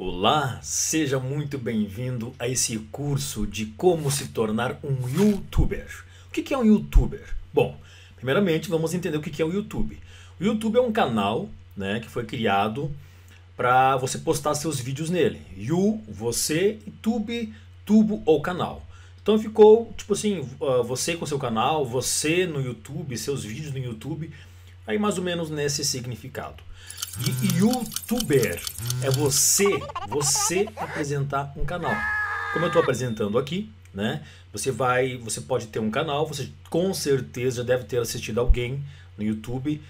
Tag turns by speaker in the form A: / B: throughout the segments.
A: Olá, seja muito bem-vindo a esse curso de como se tornar um youtuber. O que é um youtuber? Bom, primeiramente vamos entender o que é o YouTube. O YouTube é um canal né, que foi criado para você postar seus vídeos nele. You, você, tube, tubo ou canal. Então ficou tipo assim, ah, você com seu canal, você no YouTube, seus vídeos no YouTube aí mais ou menos nesse significado. E youtuber é você, você apresentar um canal. Como eu estou apresentando aqui, né? Você vai, você pode ter um canal, você com certeza deve ter assistido alguém no YouTube.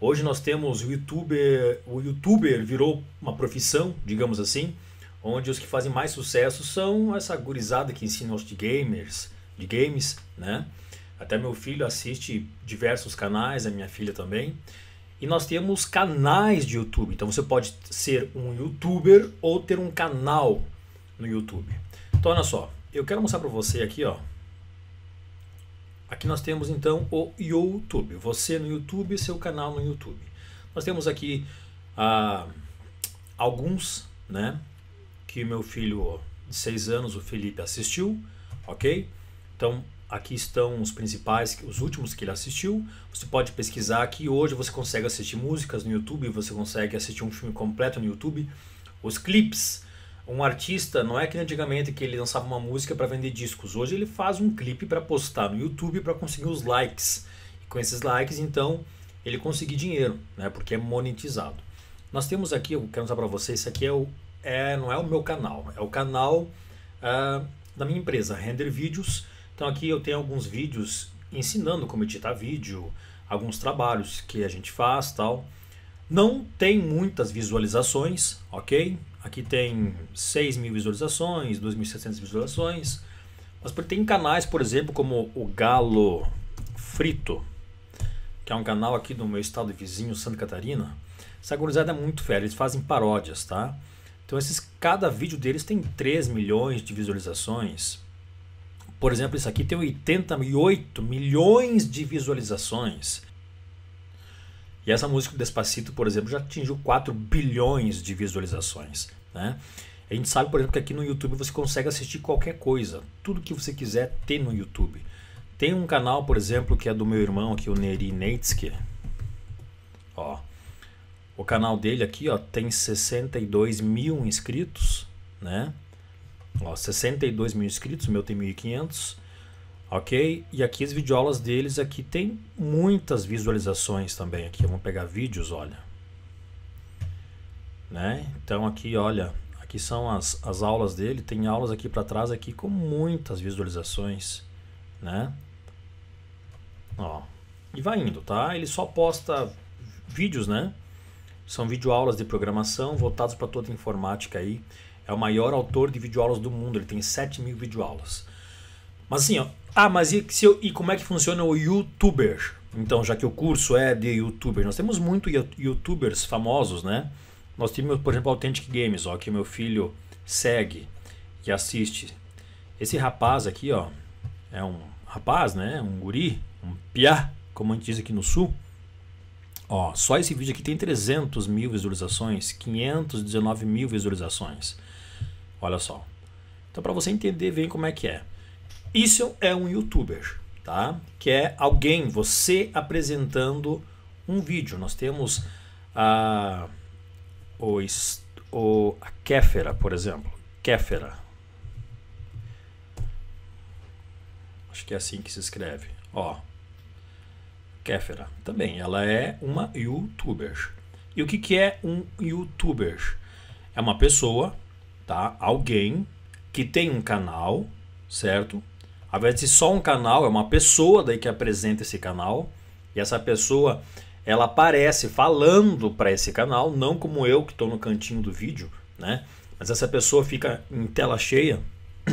A: Hoje nós temos o youtuber, o youtuber virou uma profissão, digamos assim, onde os que fazem mais sucesso são essa gurizada que ensina os de gamers, de games, né? Até meu filho assiste diversos canais, a minha filha também. E nós temos canais de YouTube. Então você pode ser um youtuber ou ter um canal no YouTube. Então olha só, eu quero mostrar para você aqui, ó. Aqui nós temos então o YouTube. Você no YouTube, seu canal no YouTube. Nós temos aqui ah, alguns, né? Que meu filho de 6 anos, o Felipe, assistiu, ok? Então Aqui estão os principais, os últimos que ele assistiu. Você pode pesquisar aqui. Hoje você consegue assistir músicas no YouTube, você consegue assistir um filme completo no YouTube. Os clipes. Um artista não é que antigamente que ele lançava uma música para vender discos. Hoje ele faz um clipe para postar no YouTube para conseguir os likes. E com esses likes, então, ele conseguir dinheiro, né? Porque é monetizado. Nós temos aqui, eu quero mostrar para vocês, isso aqui é o, é, não é o meu canal, é o canal uh, da minha empresa, Render Vídeos então aqui eu tenho alguns vídeos ensinando como editar vídeo, alguns trabalhos que a gente faz, tal. Não tem muitas visualizações, ok? Aqui tem 6 mil visualizações, 2.700 visualizações. Mas tem canais, por exemplo, como o Galo Frito, que é um canal aqui do meu estado vizinho, Santa Catarina. Essa gurizada é muito fera, eles fazem paródias, tá? Então esses, cada vídeo deles tem 3 milhões de visualizações. Por exemplo, isso aqui tem 88 milhões de visualizações. E essa música do Despacito, por exemplo, já atingiu 4 bilhões de visualizações. Né? A gente sabe, por exemplo, que aqui no YouTube você consegue assistir qualquer coisa. Tudo que você quiser tem no YouTube. Tem um canal, por exemplo, que é do meu irmão aqui, o Neri Neitzke Ó, o canal dele aqui ó, tem 62 mil inscritos, né? Ó, 62 mil inscritos, o meu tem 1.500, ok? E aqui as videoaulas deles aqui tem muitas visualizações também. Aqui vamos pegar vídeos, olha. Né? Então aqui, olha, aqui são as, as aulas dele. Tem aulas aqui para trás aqui com muitas visualizações, né? Ó, e vai indo, tá? Ele só posta vídeos, né? São videoaulas de programação voltados para toda informática aí. É o maior autor de videoaulas do mundo, ele tem 7 mil videoaulas. Mas assim, ó, ah, mas e, se eu, e como é que funciona o youtuber? Então, já que o curso é de youtuber, nós temos muito youtubers famosos, né? Nós temos, por exemplo, Authentic Games, ó, que meu filho segue e assiste. Esse rapaz aqui, ó, é um rapaz, né? Um guri, um piá, como a gente diz aqui no sul. Ó, só esse vídeo aqui tem 300 mil visualizações, 519 mil visualizações. Olha só. Então, para você entender bem como é que é. Isso é um youtuber, tá? Que é alguém, você apresentando um vídeo. Nós temos a, o, o, a Kéfera, por exemplo. Kéfera. Acho que é assim que se escreve. Ó. Kéfera. Também, ela é uma youtuber. E o que, que é um youtuber? É uma pessoa tá? Alguém que tem um canal, certo? Ao invés de só um canal, é uma pessoa daí que apresenta esse canal. E essa pessoa, ela aparece falando para esse canal, não como eu que estou no cantinho do vídeo, né? Mas essa pessoa fica em tela cheia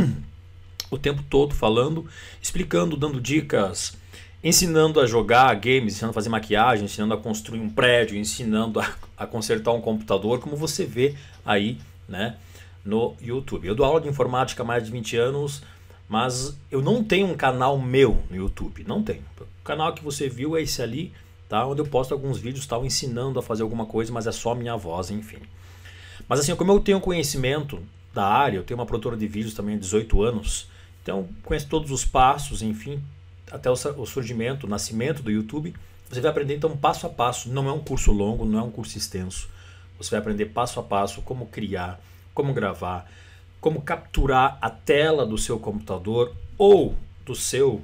A: o tempo todo falando, explicando, dando dicas, ensinando a jogar games, ensinando a fazer maquiagem, ensinando a construir um prédio, ensinando a, a consertar um computador, como você vê aí, né? no YouTube. Eu dou aula de informática há mais de 20 anos, mas eu não tenho um canal meu no YouTube, não tenho. O canal que você viu é esse ali, tá? Onde eu posto alguns vídeos, tal, ensinando a fazer alguma coisa, mas é só minha voz, enfim. Mas assim, como eu tenho conhecimento da área, eu tenho uma produtora de vídeos também há 18 anos, então conheço todos os passos, enfim, até o surgimento, o nascimento do YouTube. Você vai aprender então passo a passo, não é um curso longo, não é um curso extenso. Você vai aprender passo a passo como criar como gravar, como capturar a tela do seu computador ou do seu.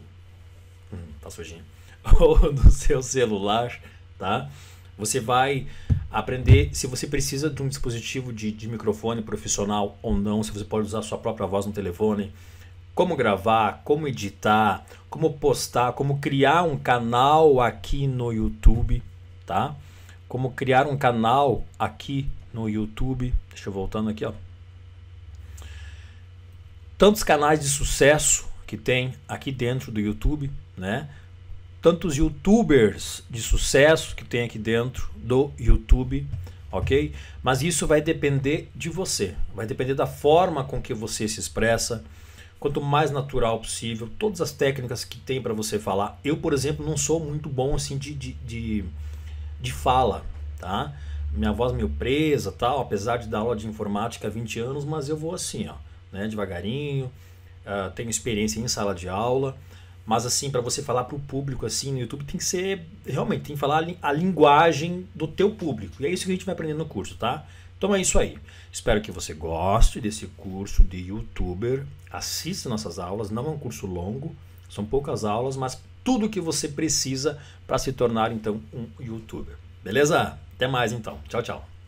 A: Hum, tá sujinho. Ou do seu celular, tá? Você vai aprender se você precisa de um dispositivo de, de microfone profissional ou não, se você pode usar sua própria voz no telefone, como gravar, como editar, como postar, como criar um canal aqui no YouTube, tá? Como criar um canal aqui no YouTube. Deixa eu voltando aqui, ó. Tantos canais de sucesso que tem aqui dentro do YouTube, né? Tantos youtubers de sucesso que tem aqui dentro do YouTube, ok? Mas isso vai depender de você, vai depender da forma com que você se expressa, quanto mais natural possível, todas as técnicas que tem para você falar. Eu, por exemplo, não sou muito bom assim de, de, de, de fala, tá? minha voz meio presa tal, apesar de dar aula de informática há 20 anos, mas eu vou assim, ó, né, devagarinho, uh, tenho experiência em sala de aula, mas assim, para você falar para o público assim no YouTube, tem que ser, realmente, tem que falar a linguagem do teu público, e é isso que a gente vai aprender no curso, tá? Então é isso aí. Espero que você goste desse curso de youtuber. Assista nossas aulas, não é um curso longo, são poucas aulas, mas tudo o que você precisa para se tornar então um youtuber. Beleza? Até mais então. Tchau, tchau.